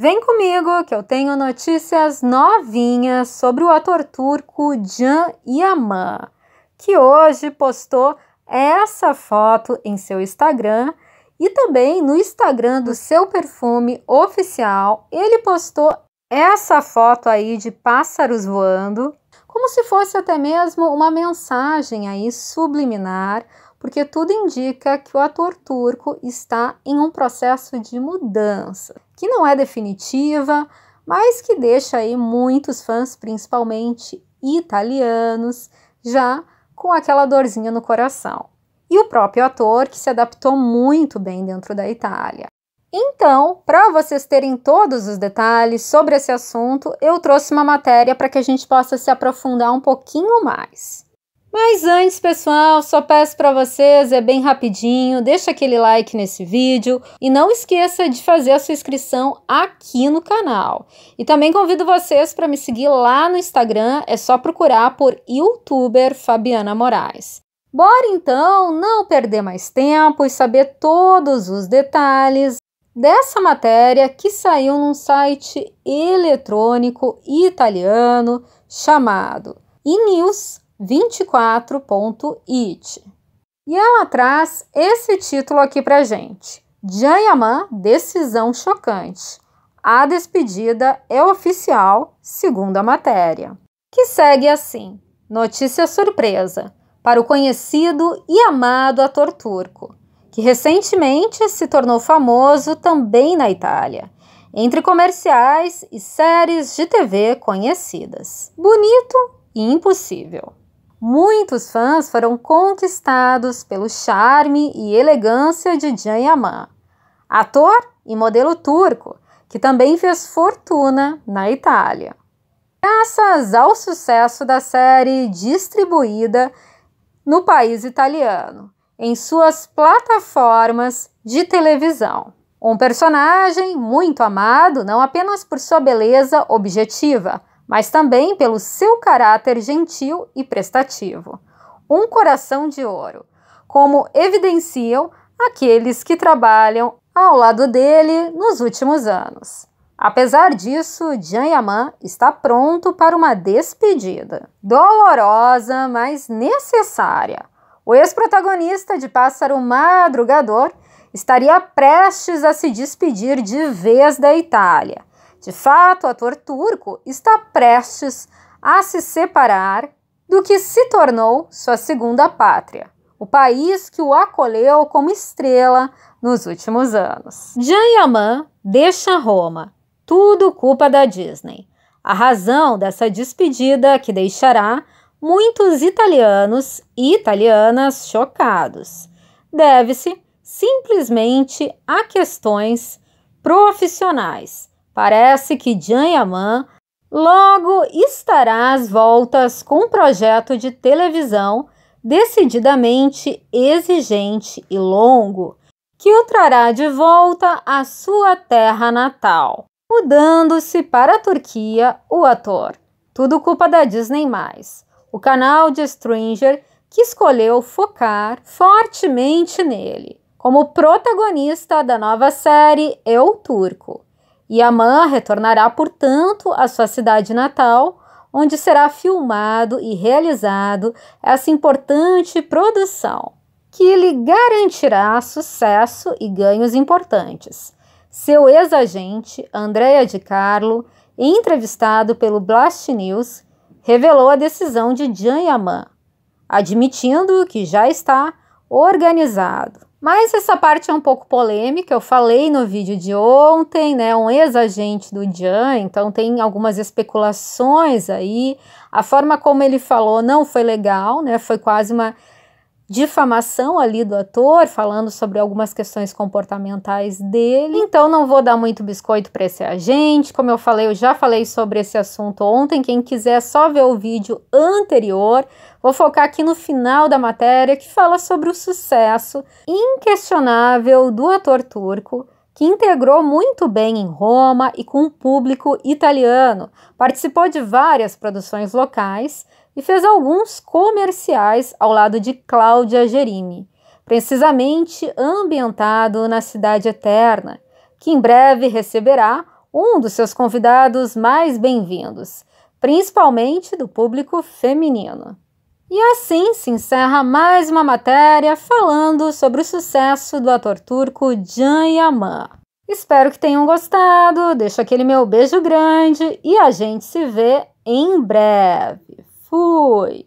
Vem comigo que eu tenho notícias novinhas sobre o ator turco Can Yaman, que hoje postou essa foto em seu Instagram e também no Instagram do seu perfume oficial, ele postou essa foto aí de pássaros voando, como se fosse até mesmo uma mensagem aí subliminar, porque tudo indica que o ator turco está em um processo de mudança que não é definitiva, mas que deixa aí muitos fãs, principalmente italianos, já com aquela dorzinha no coração. E o próprio ator, que se adaptou muito bem dentro da Itália. Então, para vocês terem todos os detalhes sobre esse assunto, eu trouxe uma matéria para que a gente possa se aprofundar um pouquinho mais. Mas antes, pessoal, só peço para vocês, é bem rapidinho, deixa aquele like nesse vídeo e não esqueça de fazer a sua inscrição aqui no canal. E também convido vocês para me seguir lá no Instagram, é só procurar por youtuber Fabiana Moraes. Bora então não perder mais tempo e saber todos os detalhes dessa matéria que saiu num site eletrônico italiano chamado iNews 24.it. E ela traz esse título aqui para gente: Jayaman, decisão chocante. A despedida é oficial, segundo a matéria. Que segue assim: notícia surpresa para o conhecido e amado ator turco, que recentemente se tornou famoso também na Itália entre comerciais e séries de TV conhecidas. Bonito e impossível. Muitos fãs foram conquistados pelo charme e elegância de Jan Yaman, ator e modelo turco, que também fez fortuna na Itália. Graças ao sucesso da série distribuída no país italiano, em suas plataformas de televisão. Um personagem muito amado não apenas por sua beleza objetiva, mas também pelo seu caráter gentil e prestativo. Um coração de ouro, como evidenciam aqueles que trabalham ao lado dele nos últimos anos. Apesar disso, Jan Yaman está pronto para uma despedida. Dolorosa, mas necessária. O ex-protagonista de Pássaro Madrugador estaria prestes a se despedir de vez da Itália de fato, o ator turco está prestes a se separar do que se tornou sua segunda pátria, o país que o acolheu como estrela nos últimos anos. Jean Yaman deixa Roma, tudo culpa da Disney. A razão dessa despedida que deixará muitos italianos e italianas chocados deve-se simplesmente a questões profissionais Parece que Yaman logo estará às voltas com um projeto de televisão decididamente exigente e longo que o trará de volta à sua terra natal, mudando-se para a Turquia o ator. Tudo culpa da Disney+, o canal de Stranger que escolheu focar fortemente nele, como protagonista da nova série Eu é Turco, e Amã retornará, portanto, à sua cidade natal, onde será filmado e realizado essa importante produção, que lhe garantirá sucesso e ganhos importantes. Seu ex-agente, Andréa de Carlo, entrevistado pelo Blast News, revelou a decisão de Jan Yaman, admitindo que já está organizado. Mas essa parte é um pouco polêmica, eu falei no vídeo de ontem, né, um ex-agente do Jan, então tem algumas especulações aí. A forma como ele falou não foi legal, né? Foi quase uma difamação ali do ator, falando sobre algumas questões comportamentais dele. Então não vou dar muito biscoito para esse agente. Como eu falei, eu já falei sobre esse assunto ontem. Quem quiser só ver o vídeo anterior, vou focar aqui no final da matéria que fala sobre o sucesso inquestionável do ator turco que integrou muito bem em Roma e com o público italiano. Participou de várias produções locais, e fez alguns comerciais ao lado de Cláudia Gerini, precisamente ambientado na Cidade Eterna, que em breve receberá um dos seus convidados mais bem-vindos, principalmente do público feminino. E assim se encerra mais uma matéria falando sobre o sucesso do ator turco Can Yaman. Espero que tenham gostado, deixo aquele meu beijo grande e a gente se vê em breve. 对。